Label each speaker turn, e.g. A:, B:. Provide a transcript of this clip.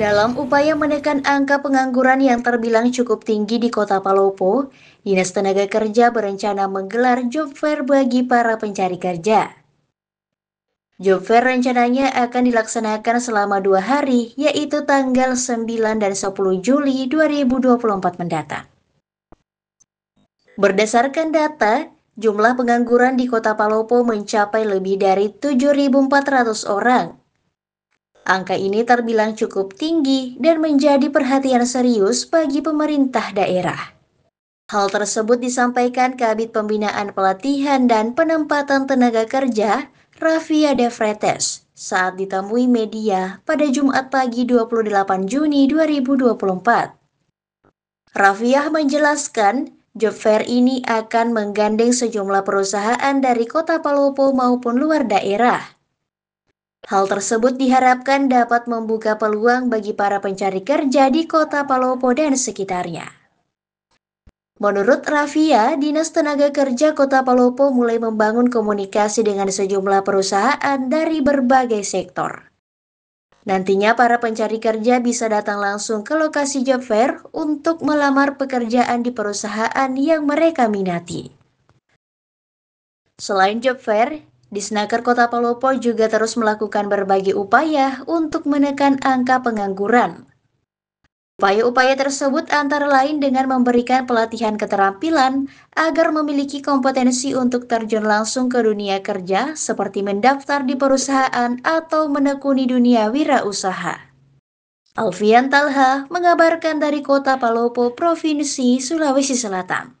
A: Dalam upaya menekan angka pengangguran yang terbilang cukup tinggi di kota Palopo, Dinas Tenaga Kerja berencana menggelar job fair bagi para pencari kerja. Job fair rencananya akan dilaksanakan selama dua hari, yaitu tanggal 9 dan 10 Juli 2024 mendatang. Berdasarkan data, jumlah pengangguran di kota Palopo mencapai lebih dari 7.400 orang Angka ini terbilang cukup tinggi dan menjadi perhatian serius bagi pemerintah daerah. Hal tersebut disampaikan Kabit Pembinaan Pelatihan dan Penempatan Tenaga Kerja, Rafia Defretes, saat ditemui media pada Jumat pagi 28 Juni 2024. Rafiah menjelaskan, job fair ini akan menggandeng sejumlah perusahaan dari kota Palopo maupun luar daerah. Hal tersebut diharapkan dapat membuka peluang bagi para pencari kerja di kota Palopo dan sekitarnya. Menurut Rafia, Dinas Tenaga Kerja Kota Palopo mulai membangun komunikasi dengan sejumlah perusahaan dari berbagai sektor. Nantinya para pencari kerja bisa datang langsung ke lokasi job fair untuk melamar pekerjaan di perusahaan yang mereka minati. Selain job fair, di Kota Palopo juga terus melakukan berbagai upaya untuk menekan angka pengangguran. Upaya-upaya tersebut antara lain dengan memberikan pelatihan keterampilan agar memiliki kompetensi untuk terjun langsung ke dunia kerja seperti mendaftar di perusahaan atau menekuni dunia wirausaha. Alfian Talha mengabarkan dari Kota Palopo, Provinsi Sulawesi Selatan.